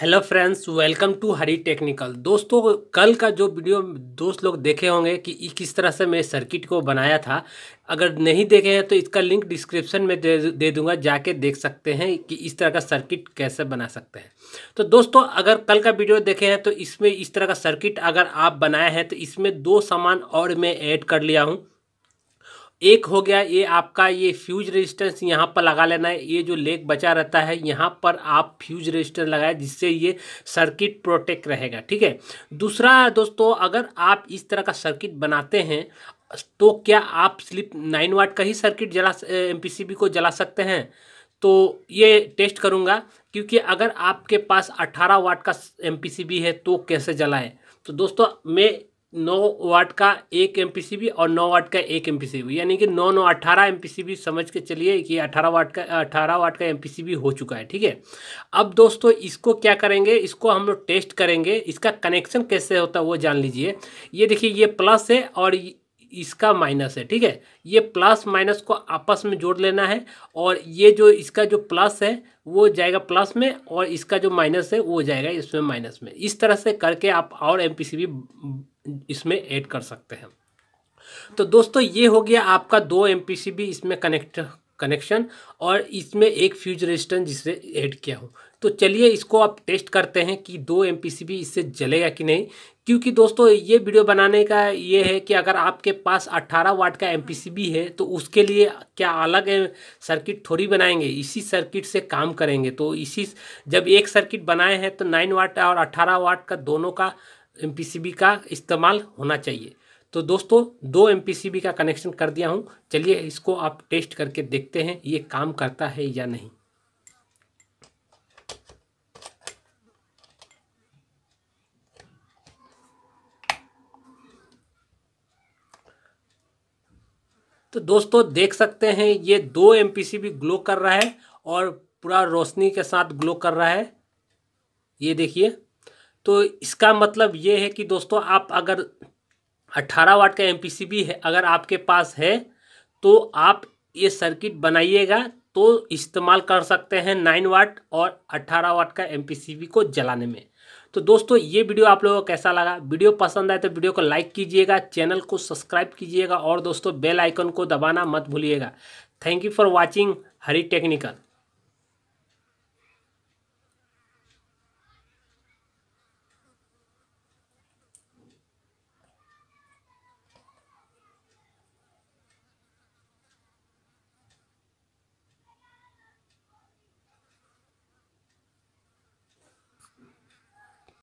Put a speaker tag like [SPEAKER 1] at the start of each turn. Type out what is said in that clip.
[SPEAKER 1] hello friends welcome to Hari technical दोस्तों कल का जो वीडियो दोस्त लोग देखे होंगे कि किस तरह से मैं सर्किट को बनाया था अगर नहीं देखे हैं तो इसका लिंक डिस्क्रिप्शन में दे दे दूंगा जाके देख सकते हैं कि इस तरह का सर्किट कैसे बना सकते हैं तो दोस्तों अगर कल का वीडियो देखे हैं तो इसमें इस तरह का सर्किट अगर आप बनाए हैं तो इसमें दो सामान और मैं ऐड कर लिया हूँ एक हो गया ये आपका ये फ्यूज रेजिस्टेंस यहाँ पर लगा लेना है ये जो लेग बचा रहता है यहाँ पर आप फ्यूज रेजिस्टेंस लगाए जिससे ये सर्किट प्रोटेक्ट रहेगा ठीक है दूसरा दोस्तों अगर आप इस तरह का सर्किट बनाते हैं तो क्या आप स्लिप नाइन वाट का ही सर्किट जला एम को जला सकते हैं तो ये टेस्ट करूँगा क्योंकि अगर आपके पास अट्ठारह वाट का एम है तो कैसे जलाएं तो दोस्तों मैं नौ वाट का एक एम और नौ वाट का एक एम यानी कि नौ नौ अट्ठारह एम समझ के चलिए कि अठारह वाट का अठारह वाट का एम हो चुका है ठीक है अब दोस्तों इसको क्या करेंगे इसको हम लोग टेस्ट करेंगे इसका कनेक्शन कैसे होता है वो जान लीजिए ये देखिए ये प्लस है और इसका माइनस है ठीक है ये प्लस माइनस को आपस में जोड़ लेना है और ये जो इसका जो प्लस है वो जाएगा प्लस में और इसका जो माइनस है वो जाएगा इसमें माइनस में इस तरह से करके आप और एम इसमें ऐड कर सकते हैं तो दोस्तों ये हो गया आपका दो एम इसमें कनेक्ट कनेक्शन और इसमें एक फ्यूज रेजिस्टेंस जिसे ऐड किया हो तो चलिए इसको आप टेस्ट करते हैं कि दो एम इससे जलेगा कि नहीं क्योंकि दोस्तों ये वीडियो बनाने का ये है कि अगर आपके पास 18 वाट का एम है तो उसके लिए क्या अलग सर्किट थोड़ी बनाएंगे इसी सर्किट से काम करेंगे तो इसी जब एक सर्किट बनाए हैं तो 9 वाट और 18 वाट का दोनों का एम का इस्तेमाल होना चाहिए तो दोस्तों दो एम का कनेक्शन कर दिया हूँ चलिए इसको आप टेस्ट करके देखते हैं ये काम करता है या नहीं तो दोस्तों देख सकते हैं ये दो एम भी ग्लो कर रहा है और पूरा रोशनी के साथ ग्लो कर रहा है ये देखिए तो इसका मतलब ये है कि दोस्तों आप अगर अट्ठारह वाट का एम है अगर आपके पास है तो आप ये सर्किट बनाइएगा तो इस्तेमाल कर सकते हैं नाइन वाट और अट्ठारह वाट का एम को जलाने में तो दोस्तों ये वीडियो आप लोगों को कैसा लगा वीडियो पसंद आए तो वीडियो को लाइक कीजिएगा चैनल को सब्सक्राइब कीजिएगा और दोस्तों बेल आइकन को दबाना मत भूलिएगा thank you for watching Hari technical